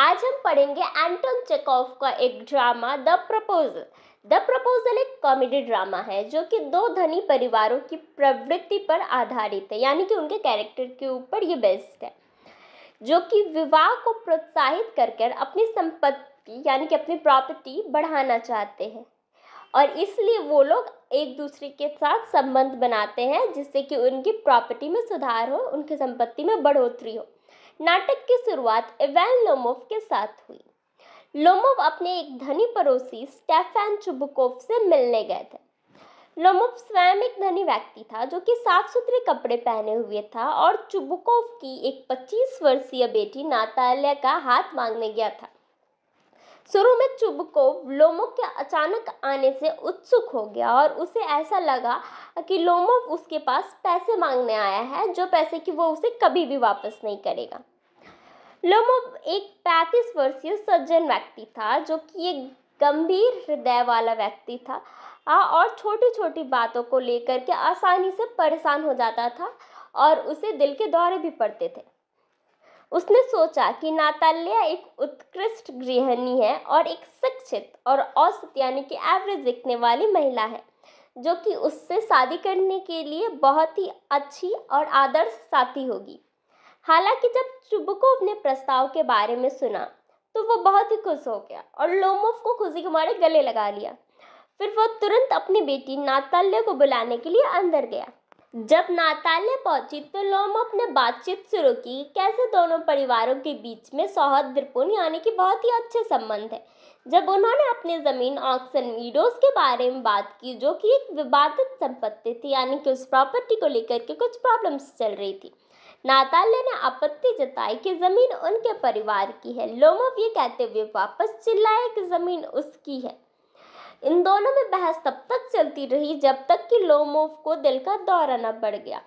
आज हम पढ़ेंगे एंटन चेकऑफ का एक drama the proposal the proposal एक कॉमेडी ड्रामा है जो कि दो धनी परिवारों की प्रवृत्ति पर आधारित है यानी कि उनके कैरेक्टर के ऊपर ये बेस्ट है जो कि विवाह को प्रोत्साहित कर कर अपनी संपत्ति यानी कि अपनी प्रॉपर्टी बढ़ाना चाहते हैं और इसलिए वो लोग एक दूसरे के साथ संबंध बनाते हैं जिससे कि उनकी प्रॉपर्टी में सुधार हो उनकी संपत्ति में बढ़ोतरी हो नाटक की शुरुआत एवेन लोमोव के साथ हुई लोमोव अपने एक धनी पड़ोसी स्टेफेन चुबकोव से मिलने गए थे लोमोव स्वयं एक धनी व्यक्ति था जो कि साफ सुथरे कपड़े पहने हुए था और चुबकोव की एक 25 वर्षीय बेटी नातालिया का हाथ मांगने गया था शुरू में चुबकोव लोमोव के अचानक आने से उत्सुक हो गया और उसे ऐसा लगा कि लोमोव उसके पास पैसे मांगने आया है जो पैसे कि वो उसे कभी भी वापस नहीं करेगा लोमोव एक पैंतीस वर्षीय सज्जन व्यक्ति था जो कि एक गंभीर हृदय वाला व्यक्ति था और छोटी छोटी बातों को लेकर के आसानी से परेशान हो जाता था और उसे दिल के दौरे भी पड़ते थे उसने सोचा कि नाताल्या एक उत्कृष्ट गृहिणी है और एक शिक्षित और औसत यानी कि एवरेज दिखने वाली महिला है जो कि उससे शादी करने के लिए बहुत ही अच्छी और आदर्श साथी होगी हालांकि जब चुबकोव ने प्रस्ताव के बारे में सुना तो वो बहुत ही खुश हो गया और लोमोफ को खुशी के मारे गले लगा लिया फिर वो तुरंत अपनी बेटी नाताल्या को बुलाने के लिए अंदर गया जब नाताले पहुंची तो लोम अपने बातचीत शुरू की कैसे दोनों परिवारों के बीच में सौहार्दपूर्ण यानी कि बहुत ही अच्छे संबंध है जब उन्होंने अपनी ज़मीन ऑक्सन मीडोज के बारे में बात की जो कि एक विवादित संपत्ति थी यानी कि उस प्रॉपर्टी को लेकर के कुछ प्रॉब्लम्स चल रही थी नाताले ने आपत्ति जताई कि ज़मीन उनके परिवार की है लोमोव ये कहते हुए वापस चिल्लाए कि ज़मीन उसकी है इन दोनों में बहस तब तक चलती रही जब तक कि लोमोव को दिल का दौरा न पड़ गया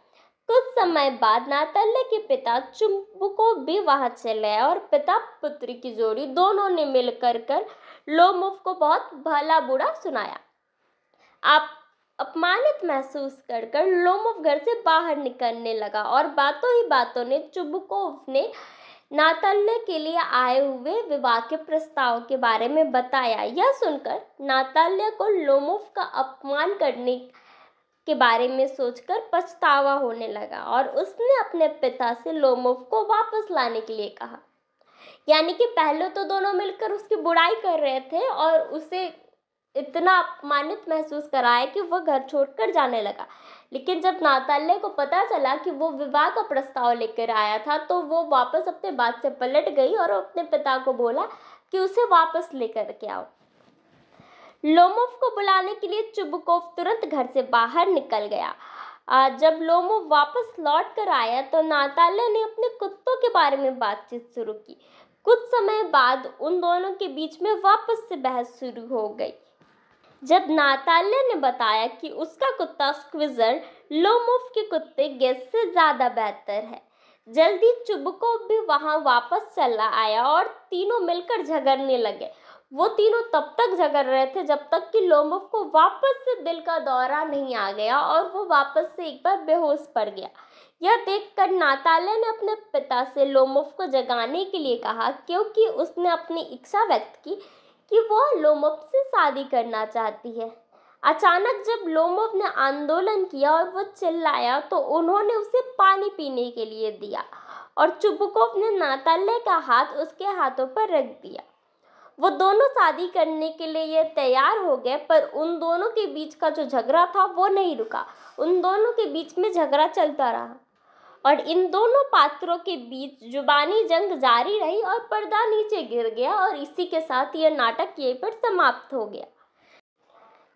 कुछ समय बाद नाताल्य के पिता चुम्बको भी वहाँ चले आए और पिता पुत्री की जोड़ी दोनों ने मिलकर कर लोमोव को बहुत भला बुरा सुनाया आप अपमानित महसूस कर कर लोमोव घर से बाहर निकलने लगा और बातों ही बातों ने चुबकोव ने नातान्य के लिए आए हुए विवाह के प्रस्ताव के बारे में बताया यह सुनकर नातल्य को लोमोफ का अपमान करने के बारे में सोचकर पछतावा होने लगा और उसने अपने पिता से लोमोफ को वापस लाने के लिए कहा यानी कि पहले तो दोनों मिलकर उसकी बुराई कर रहे थे और उसे इतना अपमानित महसूस कराया कि वह घर छोड़कर जाने लगा लेकिन जब नाताल्य को पता चला कि वो विवाह का प्रस्ताव लेकर आया था तो वो वापस अपने बात से पलट गई और अपने पिता को बोला कि उसे वापस लेकर के आओ लोमोव को बुलाने के लिए चुबकोव तुरंत घर से बाहर निकल गया जब लोमोव वापस लौट कर आया तो नाताल्य ने अपने कुत्तों के बारे में बातचीत शुरू की कुछ समय बाद उन दोनों के बीच में वापस से बहस शुरू हो गई जब नाताल्या ने बताया कि उसका कुत्ता स्क्विजर लोमोफ के कुत्ते गेस से ज़्यादा बेहतर है जल्दी चुबको भी वहाँ वापस चला आया और तीनों मिलकर झगड़ने लगे वो तीनों तब तक झगड़ रहे थे जब तक कि लोमोफ को वापस से दिल का दौरा नहीं आ गया और वो वापस से एक बार बेहोश पड़ गया यह देखकर नाताले ने अपने पिता से लोमोफ को जगाने के लिए कहा क्योंकि उसने अपनी इच्छा व्यक्त की कि वह लोमोव से शादी करना चाहती है अचानक जब लोमोव ने आंदोलन किया और वह चिल्लाया तो उन्होंने उसे पानी पीने के लिए दिया और चुबकोव ने नाताले का हाथ उसके हाथों पर रख दिया वो दोनों शादी करने के लिए तैयार हो गए पर उन दोनों के बीच का जो झगड़ा था वो नहीं रुका उन दोनों के बीच में झगड़ा चलता रहा और इन दोनों पात्रों के बीच जुबानी जंग जारी रही और पर्दा नीचे गिर गया और इसी के साथ यह नाटक यहीं पर समाप्त हो गया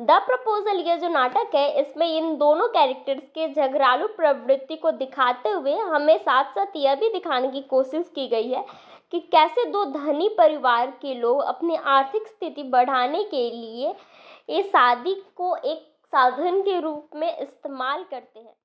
द प्रपोजल ये जो नाटक है इसमें इन दोनों कैरेक्टर्स के झगड़ालू प्रवृत्ति को दिखाते हुए हमें साथ साथ यह भी दिखाने की कोशिश की गई है कि कैसे दो धनी परिवार के लोग अपनी आर्थिक स्थिति बढ़ाने के लिए ये शादी को एक साधन के रूप में इस्तेमाल करते हैं